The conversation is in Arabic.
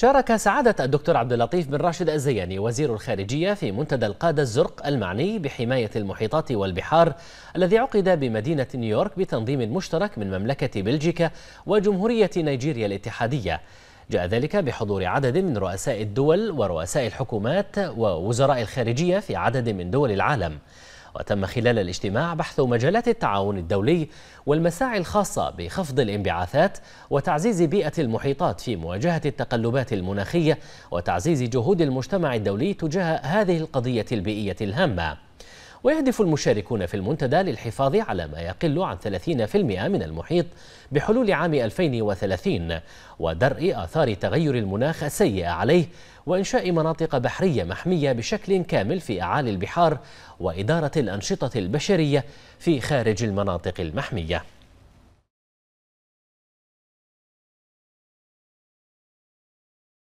شارك سعادة الدكتور عبد اللطيف بن راشد الزياني وزير الخارجية في منتدى القادة الزرق المعني بحماية المحيطات والبحار الذي عقد بمدينة نيويورك بتنظيم مشترك من مملكة بلجيكا وجمهورية نيجيريا الاتحادية جاء ذلك بحضور عدد من رؤساء الدول ورؤساء الحكومات ووزراء الخارجية في عدد من دول العالم وتم خلال الاجتماع بحث مجالات التعاون الدولي والمساعي الخاصة بخفض الانبعاثات وتعزيز بيئة المحيطات في مواجهة التقلبات المناخية وتعزيز جهود المجتمع الدولي تجاه هذه القضية البيئية الهامة ويهدف المشاركون في المنتدى للحفاظ على ما يقل عن 30% من المحيط بحلول عام 2030 ودرء آثار تغير المناخ السيئة عليه وإنشاء مناطق بحرية محمية بشكل كامل في أعالي البحار وإدارة الأنشطة البشرية في خارج المناطق المحمية